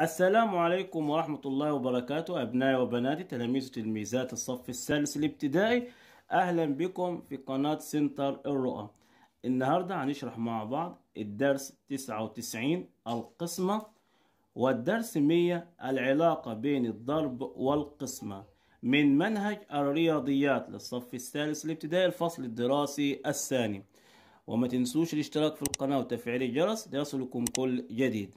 السلام عليكم ورحمة الله وبركاته أبنائي وبناتي تلاميذ وتلميذات الصف الثالث الابتدائي أهلا بكم في قناة سنتر الرؤى النهاردة هنشرح مع بعض الدرس 99 القسمة والدرس 100 العلاقة بين الضرب والقسمة من منهج الرياضيات للصف الثالث الابتدائي الفصل الدراسي الثاني وما تنسوش الاشتراك في القناة وتفعيل الجرس ليصلكم كل جديد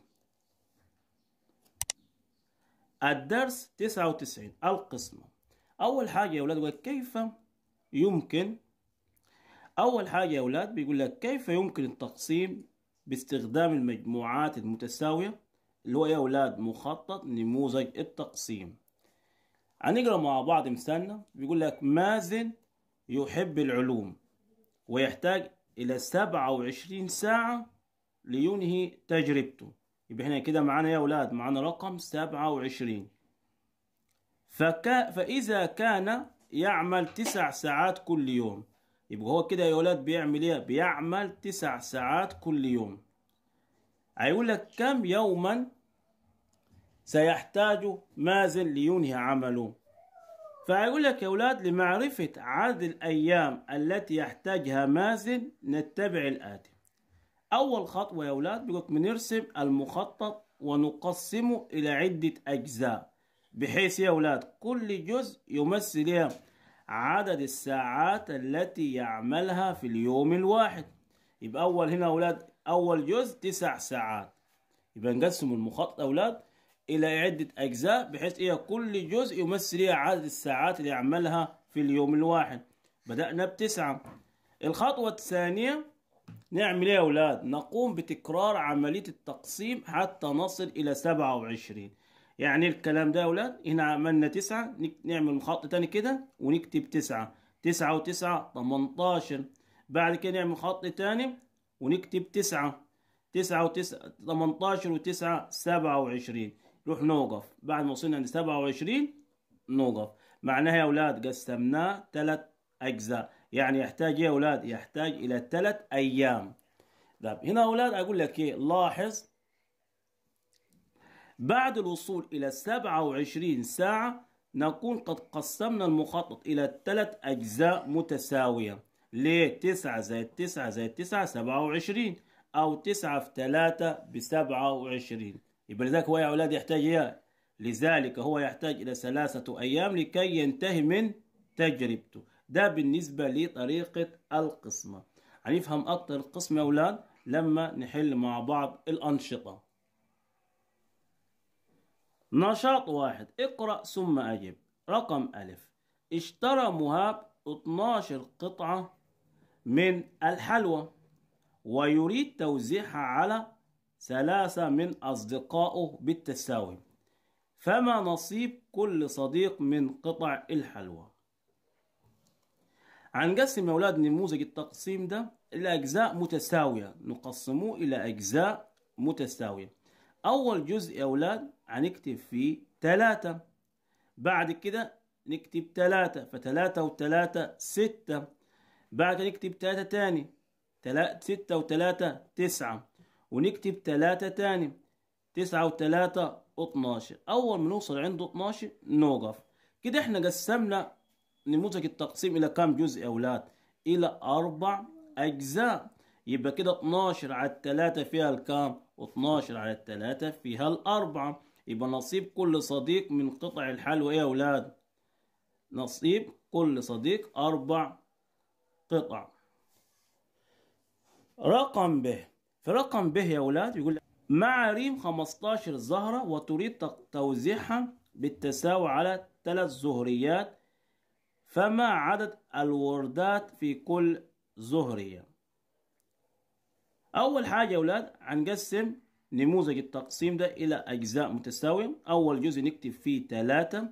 الدرس 99 القسمة أول حاجة يا أولاد كيف يمكن أول حاجة يا أولاد بيقول لك كيف يمكن التقسيم باستخدام المجموعات المتساوية اللي هو يا أولاد مخطط نموذج التقسيم هنقرأ مع بعض مثالنا بيقول لك مازن يحب العلوم ويحتاج إلى 27 ساعة لينهي تجربته يبقى احنا كده معانا يا اولاد معانا رقم سبعة وعشرين فكا فاذا كان يعمل تسع ساعات كل يوم يبقى هو كده يا اولاد بيعمل ايه بيعمل تسع ساعات كل يوم هيقول لك كم يوما سيحتاج مازن لينهي عمله فهيقول لك يا اولاد لمعرفة عدد الايام التي يحتاجها مازن نتبع الاتي أول خطوة يا أولاد بيقولك بنرسم المخطط ونقسمه إلى عدة أجزاء بحيث يا أولاد كل جزء يمثل عدد الساعات التي يعملها في اليوم الواحد يبقى أول هنا أولاد أول جزء تسع ساعات يبقى نقسم المخطط أولاد إلى عدة أجزاء بحيث إيه كل جزء يمثل عدد الساعات اللي يعملها في اليوم الواحد بدأنا بتسعة الخطوة الثانية نعمل ايه يا اولاد نقوم بتكرار عملية التقسيم حتى نصل الى سبعة وعشرين يعني الكلام ده يا اولاد هنا عملنا تسعة نعمل خط تاني كده ونكتب تسعة تسعة وتسعة تمنتاشر بعد كده نعمل خط تاني ونكتب تسعة تسعة وتسعة تمنتاشر وتسعة سبعة وعشرين نروح نوقف بعد ما وصلنا لسبعة وعشرين نوقف معناها يا اولاد قسمناه تلات اجزاء يعني يحتاج إيه يا أولاد يحتاج إلى ثلاث أيام طيب هنا أولاد أقول لك إيه لاحظ بعد الوصول إلى 27 ساعة نكون قد قسمنا المخطط إلى ثلاث أجزاء متساوية ليه 9 زائد 9 زائد 9 27 أو 9 في 3 ب 27 يبقى لذلك هو يا أولاد يحتاج إيه لذلك هو يحتاج إلى ثلاثة أيام لكي ينتهي من تجربته ده بالنسبة لطريقة القسمة هنفهم يعني أكتر القسمة يا أولاد لما نحل مع بعض الأنشطة نشاط واحد اقرأ ثم أجب رقم ألف اشترى مهاب 12 قطعة من الحلوى ويريد توزيعها على ثلاثة من أصدقائه بالتساوي فما نصيب كل صديق من قطع الحلوى هنقسم يا أولاد نموذج التقسيم ده إلى أجزاء متساوية نقسمه إلى أجزاء متساوية أول جزء يا أولاد هنكتب فيه تلاتة بعد كده نكتب تلاتة فتلاتة وتلاتة ستة بعد كده نكتب تلاتة تاني تلا... ستة وتلاتة تسعة ونكتب تلاتة تاني تسعة وتلاتة اتناشر أول ما نوصل عند اتناشر نوقف كده احنا قسمنا نموذج التقسيم إلى كام جزء يا أولاد؟ إلى أربع أجزاء يبقى كده 12 على التلاتة فيها الكام؟ 12 على التلاتة فيها الأربعة يبقى نصيب كل صديق من قطع الحلوى إيه يا أولاد؟ نصيب كل صديق أربع قطع رقم ب في رقم ب يا أولاد يقول مع ريم 15 زهرة وتريد توزيعها بالتساوي على ثلاث زهريات فما عدد الوردات في كل زهرية أول حاجة يا أولاد هنقسم نموذج التقسيم ده إلى أجزاء متساوية أول جزء نكتب فيه تلاتة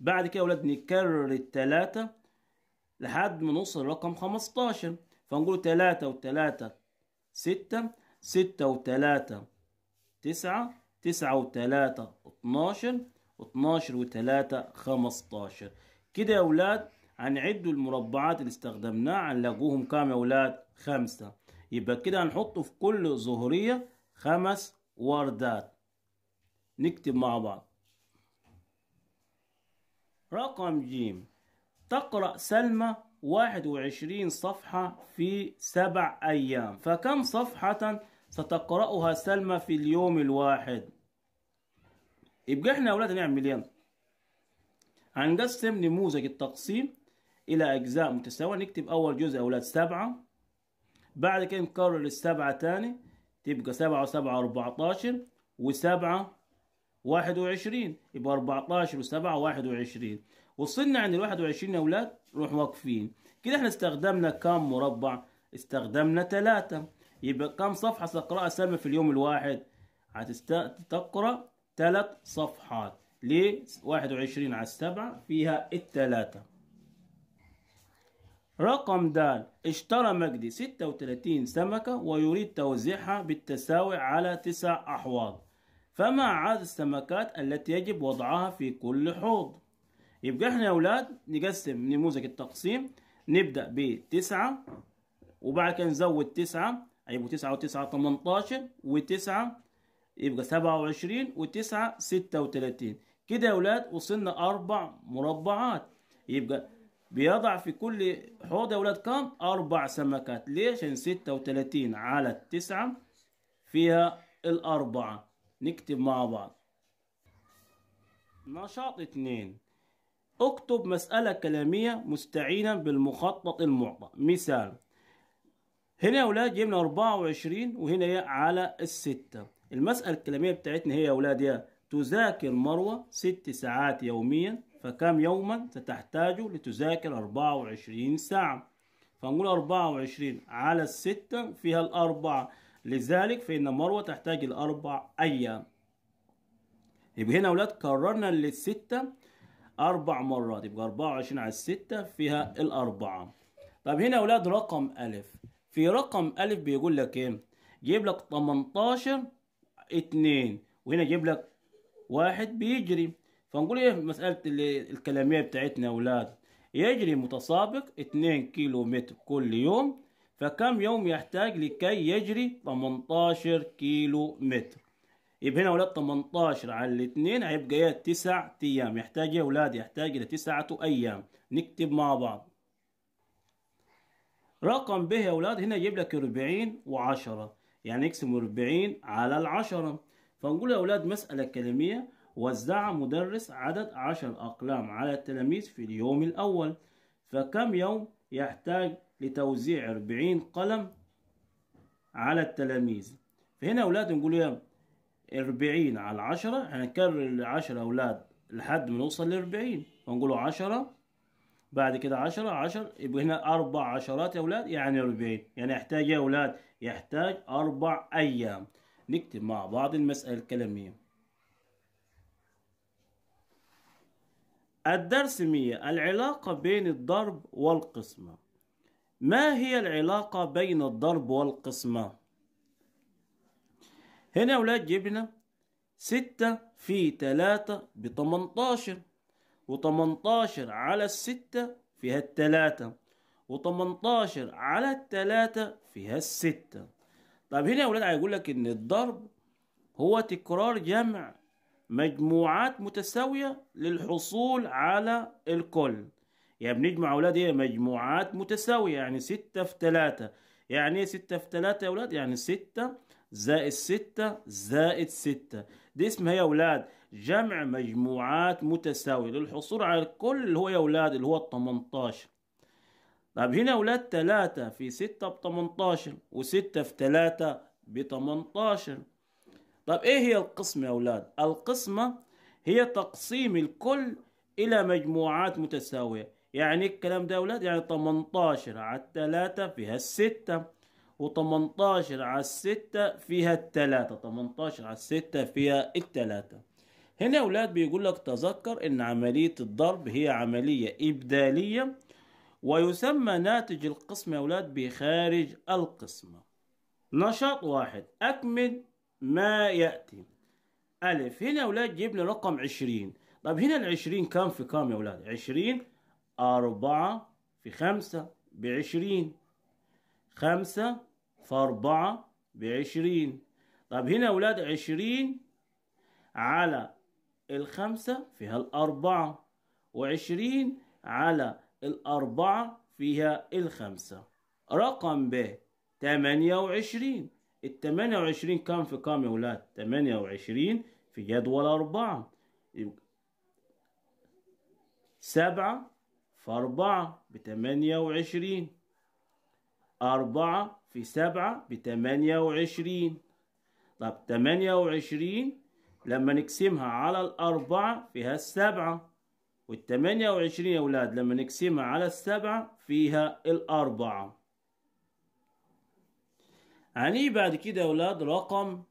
بعد كده يا أولاد نكرر التلاتة لحد ما نوصل رقم خمستاشر فنقول تلاتة وتلاتة ستة ستة وتلاتة تسعة تسعة وتلاتة اتناشر اتناشر وتلاتة خمستاشر كده يا أولاد هنعدوا المربعات اللي استخدمناها هنلاقوهم كام يا ولاد خمسة يبقى كده هنحطوا في كل ظهرية خمس وردات نكتب مع بعض رقم جيم تقرأ سلمى واحد وعشرين صفحة في سبع أيام فكم صفحة ستقرأها سلمى في اليوم الواحد يبقى احنا يا ولاد هنعمل ايه هنقسم نموذج التقسيم إلى أجزاء متساوية نكتب أول جزء أولاد سبعة بعد كده نكرر السبعة تاني تبقى سبعة وسبعة أربعتاشر وسبعة واحد وعشرين يبقى أربعتاشر وسبعة واحد وعشرين وصلنا عند الواحد وعشرين يا أولاد نروح واقفين كده احنا استخدمنا كم مربع استخدمنا تلاتة يبقى كم صفحة ستقراها سامي في اليوم الواحد هتقرأ تلات صفحات ليه؟ واحد وعشرين على السبعة فيها التلاتة رقم د اشترى مجدي 36 سمكة ويريد توزيعها بالتساوي على تسع أحواض فما عدد السمكات التي يجب وضعها في كل حوض يبقى احنا يا أولاد نقسم نموذج التقسيم نبدأ 9 وبعد كده نزود تسعة هيبقوا تسعة وتسعة 18 وتسعة يبقى سبعة وعشرين وتسعة ستة وتلاتين كده يا أولاد وصلنا أربع مربعات يبقى بيضع في كل حوض يا ولاد كام أربع سمكات ليش عشان ستة وتلاتين على التسعة فيها الأربعة نكتب مع بعض نشاط اتنين اكتب مسألة كلامية مستعينا بالمخطط المعطى مثال هنا يا ولاد جبنا 24 وهنا هي على الستة المسألة الكلامية بتاعتنا هي يا ولاد يا تذاكر مروة ست ساعات يوميا فكم يوما ستحتاج لتذاكر 24 ساعة فنقول 24 على الستة فيها الأربعة لذلك فإن مروة تحتاج الأربع أيام يبقى هنا أولاد كررنا للستة أربع مرات يبقى 24 على الستة فيها الأربعة طب هنا أولاد رقم ألف في رقم ألف بيقول لك إيه جيب لك 18 2 وهنا جيب لك واحد بيجري فنقول ايه مسألة الكلامية بتاعتنا يا ولاد يجري متسابق 2 كيلو متر كل يوم فكم يوم يحتاج لكي يجري 18 كيلو متر يبقى هنا ولاد 18 على الاتنين هيبقى ايه 9 ايام يحتاج إيه يا ولاد يحتاج الى 9 ايام نكتب مع بعض رقم ب يا ولاد هنا يجيب لك 40 و10 يعني اقسم 40 على العشرة فنقول يا ولاد مسألة كلامية وزع مدرس عدد عشر أقلام على التلاميذ في اليوم الأول فكم يوم يحتاج لتوزيع أربعين قلم على التلاميذ هنا أولاد نقول يا أربعين على عشرة هنكرر العشرة أولاد لحد ما نوصل لأربعين فنقوله عشرة بعد كده عشرة عشر يبقى هنا أربع عشرات يا أولاد يعني أربعين يعني يحتاج يا أولاد يحتاج أربع أيام نكتب مع بعض المسألة الكلامية الدرس مية العلاقة بين الضرب والقسمة ما هي العلاقة بين الضرب والقسمة؟ هنا يا أولاد جبنا ستة في تلاتة بتمنتاشر وتمنتاشر على الستة فيها التلاتة وتمنتاشر على التلاتة فيها الستة طيب هنا يا أولاد هيقول لك إن الضرب هو تكرار جمع مجموعات متساوية للحصول على الكل يعني بنجمع أولاد إيه مجموعات متساوية يعني ستة في تلاتة يعني إيه ستة في تلاتة يا أولاد يعني ستة زائد ستة زائد ستة دي اسمها يا أولاد جمع مجموعات متساوية للحصول على الكل اللي هو يا أولاد اللي هو التمنتاشر طب هنا أولاد تلاتة في ستة بتمنتاشر وستة في تلاتة بتمنتاشر طب إيه هي القسمة يا أولاد؟ القسمة هي تقسيم الكل إلى مجموعات متساوية يعني الكلام ده يا أولاد يعني 18 على 3 فيها 6 و و18 على 6 فيها 3 18 على 6 فيها 3 هنا يا أولاد بيقول لك تذكر أن عملية الضرب هي عملية إبدالية ويسمى ناتج القسمة يا أولاد بخارج القسمة نشاط واحد أكمل ما يأتي ألف هنا يا أولاد جبنا رقم عشرين طب هنا العشرين كام في كام يا أولاد عشرين أربعة في خمسة بعشرين خمسة في أربعة بعشرين طب هنا يا أولاد عشرين على الخمسة فيها الأربعة وعشرين على الأربعة فيها الخمسة رقم ب 28 ال 28 كام في كام يا ولاد 28 في جدول أربعة سبعة في أربعة ب وعشرين أربعة في سبعة ب وعشرين طب 28 وعشرين لما نقسمها على الأربعة فيها السبعة والتمانية وعشرين يا أولاد لما نقسمها على السبعة فيها الأربعة عليه يعني بعد كده يا ولاد رقم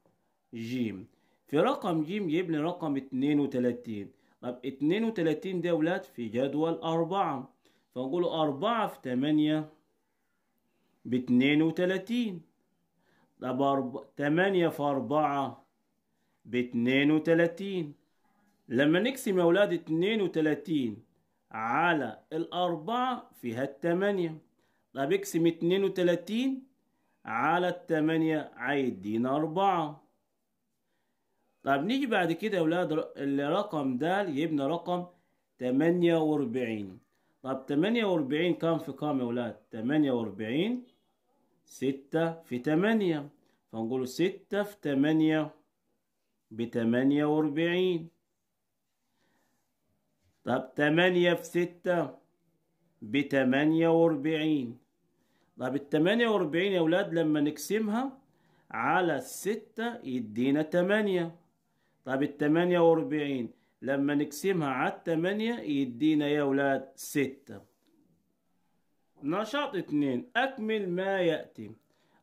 جيم في رقم جيم جيب لي رقم 32 طب 32 ده يا ولاد في جدول أربعة فنقول أربعة في 8 باتنين وتلاتين طب 8 في أربعة باتنين وتلاتين لما نقسم يا ولاد اتنين وتلاتين على الأربعة فيها التمانية طب اقسم اتنين وتلاتين على التمانية عايدين أربعة طب نيجي بعد كده يا ولاد الرقم ده يبنى رقم تمانية وأربعين طب تمانية وأربعين كام في كام يا ولاد تمانية وأربعين ستة في تمانية فنقول ستة في تمانية بتمانية وأربعين طب تمانية في ستة بتمانية وأربعين طب ال 48 يا ولاد لما نقسمها على الستة يدينا تمانية طب ال 48 لما نقسمها على التمانية يدينا يا ولاد ستة نشاط اتنين أكمل ما يأتي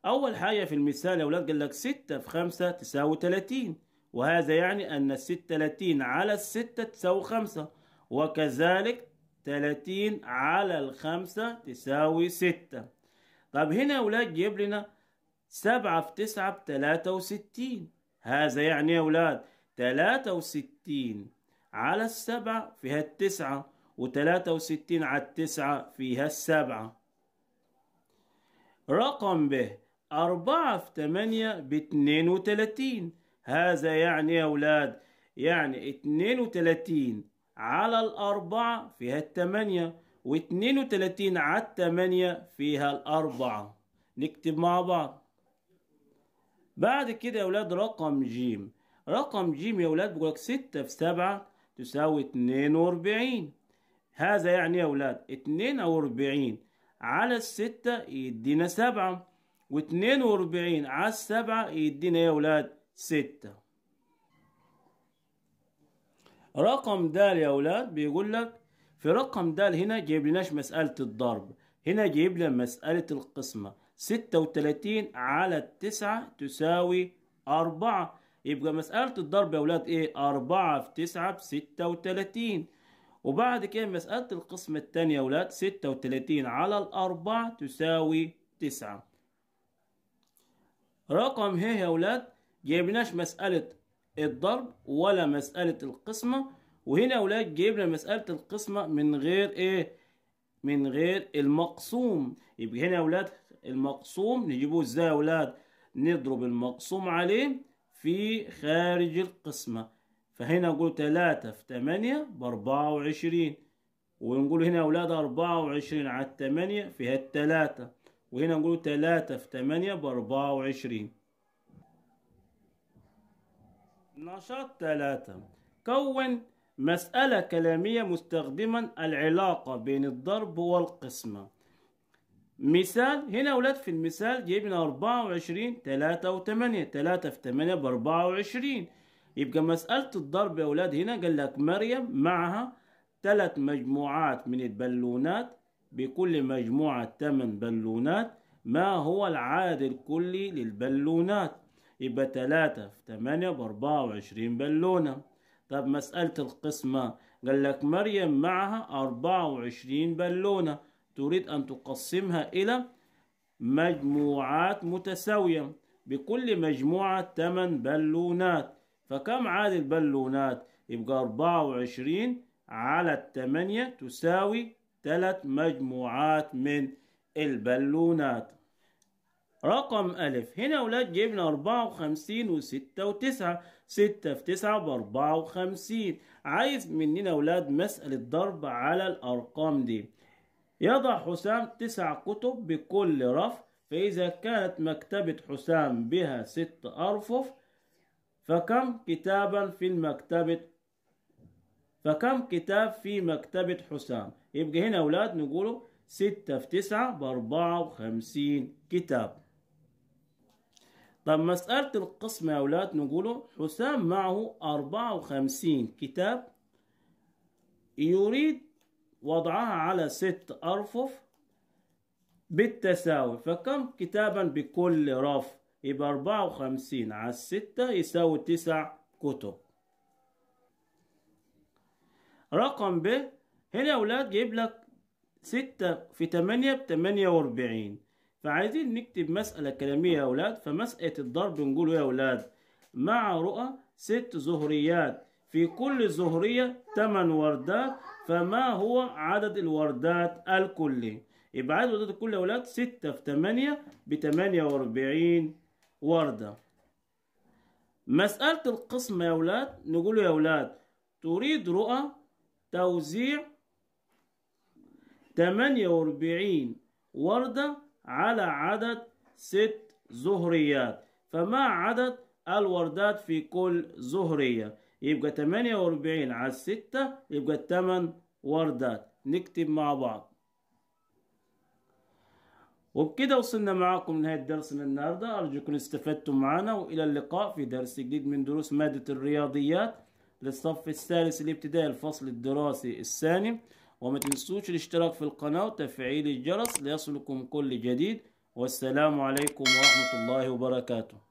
أول حاجة في المثال يا ولاد قال لك ستة في خمسة تساوي تلاتين وهذا يعني أن الستة تلاتين على الستة تساوي خمسة وكذلك تلاتين على الخمسة تساوي ستة طب هنا يا أولاد جيب لنا سبعة في تسعة بتلاتة وستين هذا يعني يا أولاد تلاتة وستين على السبعة فيها التسعة وتلاتة وستين على التسعة فيها السبعة رقم به أربعة في تمانية باتنين وتلاتين هذا يعني يا أولاد يعني اتنين وتلاتين على الأربعة فيها التمانية و32 على 8 فيها الأربعة نكتب مع بعض بعد كده يا ولاد رقم جيم رقم جيم يا ولاد بيقول لك 6 في 7 تساوي 42 هذا يعني يا ولاد 42 على 6 يدينا 7 و 42 على 7 يدينا يا ولاد 6 رقم د يا ولاد بيقول لك في رقم د هنا جايب لناش مسألة الضرب هنا جايب لنا مسألة القسمة ستة وتلاتين على تسعة تساوي أربعة يبقى مسألة الضرب يا ولاد إيه أربعة في تسعة بستة وتلاتين وبعد كده مسألة القسمة التانية يا ولاد ستة وتلاتين على الأربعة تساوي تسعة رقم ه يا ولاد جايبناش مسألة الضرب ولا مسألة القسمة وهنا يا اولاد جايبنا مساله القسمه من غير ايه من غير المقسوم يبقى هنا يا اولاد المقسوم نجيبه ازاي يا اولاد نضرب المقسوم عليه في خارج القسمه فهنا اقول 3 في 8 ب 24 ونقول هنا يا اولاد 24 على 8 فيها التلاتة وهنا نقول 3 في 8 ب 24 نشاط 3 كون مسألة كلامية مستخدما العلاقة بين الضرب والقسمة مثال هنا أولاد في المثال جايبنا 24 3 و8 3 في 8 ب 24 يبقى مسألة الضرب يا أولاد هنا قال لك مريم معها ثلاث مجموعات من البالونات بكل مجموعة 8 بالونات ما هو العدد الكلي للبالونات يبقى 3 في 8 ب 24 بالونة طب مسألة القسمة قال لك مريم معها أربعة وعشرين بالونة تريد أن تقسمها إلى مجموعات متساوية بكل مجموعة ثمان بالونات فكم عدد البالونات يبقى أربعة وعشرين على الثمانية تساوي ثلاث مجموعات من البالونات رقم ألف هنا أولاد جبنا أربعة وخمسين وستة وتسعة ستة في تسعة بأربعة وخمسين عايز مننا ولاد مسألة ضرب على الأرقام دي يضع حسام تسع كتب بكل رف فإذا كانت مكتبة حسام بها ست أرفف فكم كتابا في المكتبة فكم كتاب في مكتبة حسام يبقى هنا أولاد نقوله ستة في تسعة بأربعة وخمسين كتاب طب مسألة القسم يا أولاد نقوله حسام معه أربعة وخمسين كتاب يريد وضعها على ست أرفف بالتساوي فكم كتابا بكل رف يبقى أربعة وخمسين على الستة يساوي تسع كتب رقم ب هنا يا أولاد جيب لك ستة في تمانية بتمانية وأربعين فعايزين نكتب مسألة كلامية يا أولاد فمسألة الضرب نقول يا أولاد مع رؤى ست زهريات في كل زهرية ثمان وردات فما هو عدد الوردات الكلي يبقى عدد الوردات الكلي يا أولاد ستة في تمانية بتمانية وأربعين وردة مسألة القسم يا أولاد نقول يا أولاد تريد رؤى توزيع تمانية وأربعين وردة على عدد ست زهريات فما عدد الوردات في كل زهرية يبقى 48 على 6 يبقى 8 وردات نكتب مع بعض وبكده وصلنا معاكم لنهاية درسنا النهاردة أرجوكم استفدتم معنا وإلى اللقاء في درس جديد من دروس مادة الرياضيات للصف الثالث الابتدائي الفصل الدراسي الثاني وما تنسوش الاشتراك في القناة وتفعيل الجرس ليصلكم كل جديد والسلام عليكم ورحمة الله وبركاته